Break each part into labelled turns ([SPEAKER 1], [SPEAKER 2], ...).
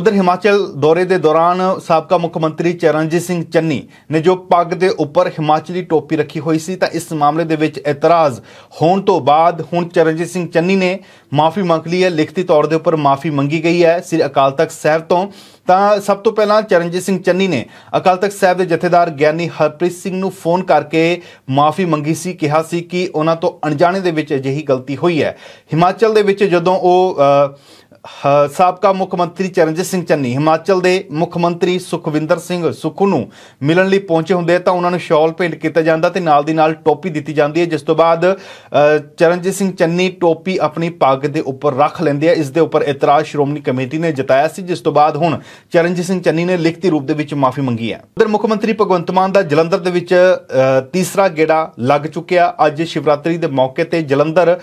[SPEAKER 1] ਉਧਰ ਹਿਮਾਚਲ ਦੌਰੇ ਦੇ ਦੌਰਾਨ ਸਾਬਕਾ ਮੁੱਖ ਮੰਤਰੀ ਚਰਨਜੀਤ ਸਿੰਘ ਚੰਨੀ ਨੇ ਜੋ ਪੱਗ ਦੇ ਉੱਪਰ ਹਿਮਾਚਲੀ ਟੋਪੀ ਰੱਖੀ ਹੋਈ ਸੀ ਤਾਂ ਇਸ ਮਾਮਲੇ ਦੇ ਵਿੱਚ ਇਤਰਾਜ਼ ਹੋਣ ਤੋਂ ਬਾਅਦ ਹੁਣ ਚਰਨਜੀਤ ਸਿੰਘ ਚੰਨੀ ਨੇ ਮਾਫੀ ਮੰਗ ਲਈ ਹੈ ਲਿਖਤੀ ਤੌਰ ਦੇ ਉੱਪਰ ਮਾਫੀ ਮੰਗੀ ਗਈ ਹੈ ਸ੍ਰੀ ਅਕਾਲ ਤਖਤ ਸਾਹਿਬ ਤੋਂ ਤਾਂ ਸਭ ਤੋਂ ਪਹਿਲਾਂ ਚਰਨਜੀਤ ਸਿੰਘ ਚੰਨੀ ਨੇ ਅਕਾਲ ਤਖਤ ਸਾਹਿਬ ਦੇ ਜਥੇਦਾਰ ਗਿਆਨੀ ਹਰਪ੍ਰੀਤ ਸਿੰਘ ਨੂੰ ਫੋਨ ਕਰਕੇ ਮਾਫੀ ਮੰਗੀ ਸੀ ਕਿਹਾ ਸੀ ਕਿ ਉਹਨਾਂ ਤੋਂ ਅਣਜਾਣੇ ਦੇ ਵਿੱਚ ਅਜਿਹੀ ਗਲਤੀ ਹੋਈ ਹੈ ਹਿਮਾਚਲ ਦੇ ਵਿੱਚ ਜਦੋਂ ਉਹ ਸਾਬਕਾ ਮੁੱਖ ਮੰਤਰੀ ਚਰਨਜੀਤ ਸਿੰਘ ਚੰਨੀ ਹਿਮਾਚਲ ਦੇ ਮੁੱਖ ਮੰਤਰੀ ਸੁਖਵਿੰਦਰ ਸਿੰਘ ਸੁਖੂ ਨੂੰ ਮਿਲਣ ਲਈ ਪਹੁੰਚੇ ਹੁੰਦੇ ਤਾਂ ਉਹਨਾਂ ਨੂੰ ਸ਼ਾਲ ਭੇਂਟ ਕੀਤਾ ਜਾਂਦਾ ਤੇ ਨਾਲ ਦੀ ਨਾਲ ਟੋਪੀ ਦਿੱਤੀ ਜਾਂਦੀ ਹੈ ਜਿਸ ਤੋਂ ਬਾਅਦ ਚਰਨਜੀਤ ਸਿੰਘ ਚੰਨੀ ਟੋਪੀ ਆਪਣੀ ਪੱਗ ਦੇ ਉੱਪਰ ਰੱਖ ਲੈਂਦੇ ਆ ਇਸ ਦੇ ਉੱਪਰ ਇਤਰਾਜ਼ ਸ਼੍ਰੋਮਣੀ ਕਮੇਟੀ ਨੇ ਜਤਾਇਆ ਸੀ ਜਿਸ ਤੋਂ ਬਾਅਦ ਹੁਣ ਚਰਨਜੀਤ ਸਿੰਘ ਚੰਨੀ ਨੇ ਲਿਖਤੀ ਰੂਪ ਦੇ ਵਿੱਚ ਮਾਫੀ ਮੰਗੀ ਹੈ ਉਧਰ ਮੁੱਖ ਮੰਤਰੀ ਭਗਵੰਤ ਮਾਨ ਦਾ ਜਲੰਧਰ ਦੇ ਵਿੱਚ ਤੀਸਰਾ ਗੇੜਾ ਲੱਗ ਚੁੱਕਿਆ ਅੱਜ ਸ਼ਿਵਰਾਤਰੀ ਦੇ ਮੌਕੇ ਤੇ ਜਲੰਧਰ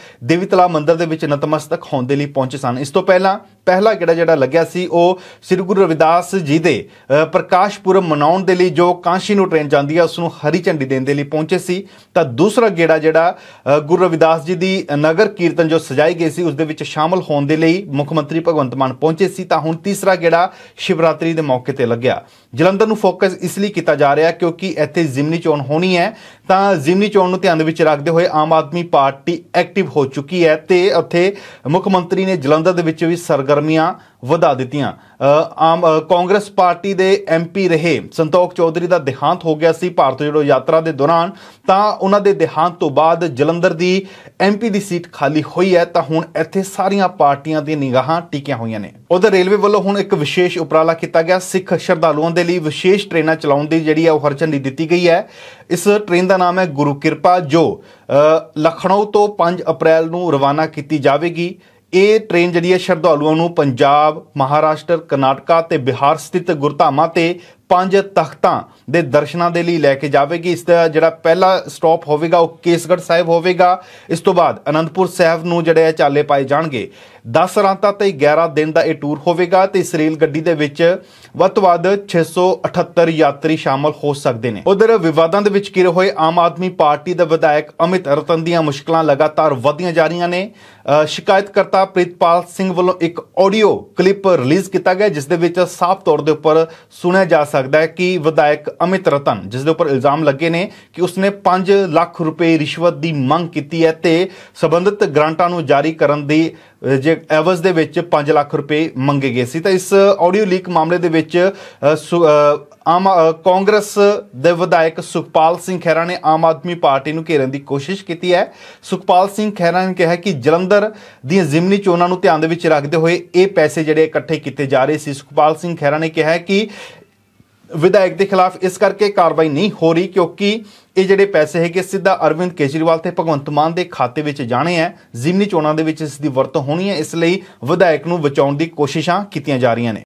[SPEAKER 1] ਤਲਾ ਮੰਦਿਰ ਦੇ ਵਿੱਚ ਨਤਮਸਤਕ ਹੋਣ ਦੇ ਲਈ ਪਹੁੰਚੇ ਸਨ ਇਸ ਤੋਂ ਪਹਿਲਾਂ ਪਹਿਲਾਂ ਪਹਿਲਾ ਗੇੜਾ ਜਿਹੜਾ ਲੱਗਿਆ ਸੀ ਉਹ ਸ੍ਰੀ ਗੁਰੂ ਰਵਿਦਾਸ ਜੀ ਦੇ ਪ੍ਰਕਾਸ਼ ਪੁਰਬ ਮਨਾਉਣ ਦੇ ਲਈ ਜੋ ਕਾਂਸ਼ੀ ਨੂੰ ਟ੍ਰੇਨ ਜਾਂਦੀ ਹੈ ਉਸ ਨੂੰ ਹਰੀ ਝੰਡੀ ਦੇਣ ਦੇ ਲਈ ਪਹੁੰਚੇ ਸੀ ਤਾਂ ਦੂਸਰਾ ਗੇੜਾ ਜਿਹੜਾ ਗੁਰੂ ਰਵਿਦਾਸ ਜੀ ਦੀ ਨਗਰ ਕੀਰਤਨ ਜੋ ਸਜਾਈ ਗਈ ਸੀ ਉਸ ਦੇ ਵਿੱਚ ਸ਼ਾਮਲ ਹੋਣ ਦੇ ਲਈ ਮੁੱਖ ਮੰਤਰੀ ਭਗਵੰਤ ਮਾਨ ਪਹੁੰਚੇ ਸੀ ਤਾਂ ਹੁਣ ਤੀਸਰਾ ਗੇੜਾ ਸ਼ਿਵਰਾਤਰੀ ਦੇ ਮੌਕੇ ਤੇ ਲੱਗਿਆ ਜਲੰਧਰ ਨੂੰ ਫੋਕਸ ਇਸ ਲਈ ਕੀਤਾ ਜਾ ਰਿਹਾ ਕਿਉਂਕਿ ਇੱਥੇ ਜ਼ਿਮਨੀ ਚੋਣ ਹੋਣੀ ਹੈ ਤਾਂ ਜ਼ਿਮਨੀ ਚੋਣ ਨੂੰ ਧਿਆਨ ਦੇ ਵਿੱਚ ਰੱਖਦੇ ਹੋਏ ਆਮ ਆਦਮੀ ਪਾਰਟੀ ਐਕਟਿਵ ਹੋ ਚੁੱਕੀ ਹੈ ਤੇ ਉੱਥੇ ਮੁੱਖ ਮੰਤਰੀ ਨੇ ਜਲੰਧਰ ਦੇ ਵਿੱਚ ਵੀ ਸਰਗਰਮੀਆਂ ਵਧਾ ਦਿੱਤੀਆਂ ਆਮ ਕਾਂਗਰਸ ਪਾਰਟੀ ਦੇ ਐਮਪੀ ਰਹੇ ਸੰਤੋਖ ਚੌਧਰੀ ਦਾ ਦਿਹਾਂਤ ਹੋ ਗਿਆ ਸੀ ਭਾਰਤ ਜੋੜੋ ਯਾਤਰਾ ਦੇ ਦੌਰਾਨ ਤਾਂ ਉਹਨਾਂ ਦੇ ਦਿਹਾਂਤ ਤੋਂ ਬਾਅਦ ਜਲੰਧਰ ਦੀ ਐਮਪੀ ਦੀ ਸੀਟ ਖਾਲੀ ਹੋਈ ਹੈ ਤਾਂ ਹੁਣ ਇੱਥੇ ਸਾਰੀਆਂ ਪਾਰਟੀਆਂ ਦੀਆਂ ਨਿਗਾਹਾਂ ਟਿਕੀਆਂ ਹੋਈਆਂ ਨੇ ਉਧਰ ਰੇਲਵੇ ਵੱਲੋਂ ਹੁਣ ਇੱਕ ਵਿਸ਼ੇਸ਼ ਉਪਰਾਲਾ ਕੀਤਾ ਗਿਆ ਸਿੱਖ ਸ਼ਰਧਾਲੂਆਂ ਦੇ ਲਈ ਵਿਸ਼ੇਸ਼ ਟ੍ਰੇਨਾਂ ਚਲਾਉਣ ਦੀ ਜਿਹੜੀ ਹੈ ਉਹ ਦੀ ਦਿੱਤੀ ਗਈ ਹੈ ਇਸ ਟ੍ਰੇਨ ਦਾ ਨਾਮ ਹੈ ਗੁਰੂ ਕਿਰਪਾ ਜੋ ਲਖਨਊ ਤੋਂ 5 ਅਪ੍ਰੈਲ ਨੂੰ ਰਵਾਨਾ ਕੀਤੀ ਜਾਵੇਗੀ ਇਹ ਟ੍ਰੇਨ ਜਿਹੜੀ ਹੈ ਸ਼ਰਧਾਲੂਆਂ ਨੂੰ ਪੰਜਾਬ ਮਹਾਰਾਸ਼ਟਰ ਕਰਨਾਟਕਾ ਤੇ ਬਿਹਾਰ ਸਥਿਤ ਗੁਰਧਾਮਾਂ ਤੇ ਪੰਜ ਤਖਤਾਂ ਦੇ ਦਰਸ਼ਨਾਂ ਦੇ ਲਈ ਲੈ ਕੇ ਜਾਵੇਗੀ ਇਸ ਦਾ ਜਿਹੜਾ ਪਹਿਲਾ ਸਟਾਪ ਹੋਵੇਗਾ ਉਹ ਕੇਸਗੜ੍ਹ ਸਾਹਿਬ ਹੋਵੇਗਾ ਇਸ ਤੋਂ ਬਾਅਦ ਅਨੰਦਪੁਰ ਸਾਹਿਬ ਨੂੰ ਜਿਹੜੇ ਚਾਲੇ ਪਾਏ ਜਾਣਗੇ 10 ਰਾਤਾਂ ਤੇ 11 ਦਿਨ ਦਾ ਇਹ ਟੂਰ ਹੋਵੇਗਾ ਤੇ ਇਸ ਰੇਲ ਗੱਡੀ ਦੇ ਵਿੱਚ ਵੱਧ ਤੋਂ ਵੱਧ 678 ਯਾਤਰੀ ਸ਼ਾਮਲ ਹੋ ਸਕਦੇ ਨੇ ਉਧਰ ਵਿਵਾਦਾਂ ਦੇ ਵਿੱਚ ਘਿਰੇ ਹੋਏ ਆਮ ਆਦਮੀ ਪਾਰਟੀ ਦੇ ਵਿਧਾਇਕ ਅਮਿਤ ਰਤਨ ਦੀਆਂ ਮੁਸ਼ਕਲਾਂ ਲਗਾਤਾਰ ਵਧੀਆਂ ਜਾ ਰਹੀਆਂ ਨੇ ਸ਼ਿਕਾਇਤਕਰਤਾ ਪ੍ਰੀਤਪਾਲ ਸਿੰਘ ਵੱਲੋਂ ਇੱਕ ਆਡੀਓ ਕਲਿੱਪ ਰਿਲੀਜ਼ ਕੀਤਾ ਗਿਆ ਜਿਸ ਦੇ ਵਿੱਚ ਸਾਫ਼ ਤੌਰ ਦੇ ਉੱਪਰ ਸੁਣਿਆ ਜਾ ਸਕਦਾ ਸਕਦਾ ਹੈ ਕਿ ਵਿਧਾਇਕ ਅਮਿਤ ਰਤਨ ਜਿਸ ਦੇ ਉੱਪਰ ਇਲਜ਼ਾਮ ਲੱਗੇ ਨੇ ਕਿ ਉਸਨੇ 5 ਲੱਖ ਰੁਪਏ ਰਿਸ਼ਵਤ ਦੀ ਮੰਗ ਕੀਤੀ ਹੈ ਤੇ ਸਬੰਧਤ ਗ੍ਰਾਂਟਾਂ ਨੂੰ ਜਾਰੀ ਕਰਨ ਦੀ ਜੇ ਐਵਜ਼ ਦੇ ਵਿੱਚ 5 ਲੱਖ ਰੁਪਏ ਮੰਗੇ ਗਏ ਸੀ ਤਾਂ ਇਸ ਆਡੀਓ ਲੀਕ ਮਾਮਲੇ ਦੇ ਵਿੱਚ ਆਮ ਕਾਂਗਰਸ ਦੇ ਵਿਧਾਇਕ ਸੁਖਪਾਲ ਸਿੰਘ ਖਹਿਰਾ ਨੇ ਆਮ ਆਦਮੀ ਪਾਰਟੀ ਨੂੰ ਘੇਰਨ ਦੀ ਕੋਸ਼ਿਸ਼ ਕੀਤੀ ਹੈ ਸੁਖਪਾਲ ਸਿੰਘ ਖਹਿਰਾ ਨੇ ਕਿਹਾ ਕਿ ਜਲੰਧਰ ਦੀਆਂ ਜ਼ਿਮਨੀ ਚੋਣਾਂ ਨੂੰ ਧਿਆਨ ਦੇ ਵਿੱਚ ਰੱਖਦੇ ਹੋਏ ਇਹ ਪੈਸੇ ਜਿਹੜੇ ਇਕੱਠੇ ਕੀਤੇ ਜਾ ਰਹੇ ਸੀ ਸੁਖਪਾਲ ਸਿੰਘ ਖਹਿਰਾ ਨੇ ਕਿਹਾ ਕਿ ਵਿਧਾਇਕ ਦੇ ਖਿਲਾਫ ਇਸ ਕਰਕੇ ਕਾਰਵਾਈ ਨਹੀਂ ਹੋ ਰਹੀ ਕਿਉਂਕਿ ਇਹ ਜਿਹੜੇ ਪੈਸੇ ਹੈਗੇ ਸਿੱਧਾ ਅਰਵਿੰਦ ਕੇਜਰੀਵਾਲ ਤੇ ਭਗਵੰਤ ਮਾਨ ਦੇ ਖਾਤੇ ਵਿੱਚ ਜਾਣੇ ਆ ਜ਼ਿਮਨੀ ਚੋਣਾਂ ਦੇ ਵਿੱਚ ਇਸ ਦੀ ਵਰਤੋਂ ਹੋਣੀ ਹੈ ਇਸ ਲਈ ਵਿਧਾਇਕ ਨੂੰ ਬਚਾਉਣ ਦੀ ਕੋਸ਼ਿਸ਼ਾਂ ਕੀਤੀਆਂ ਜਾ ਰਹੀਆਂ ਨੇ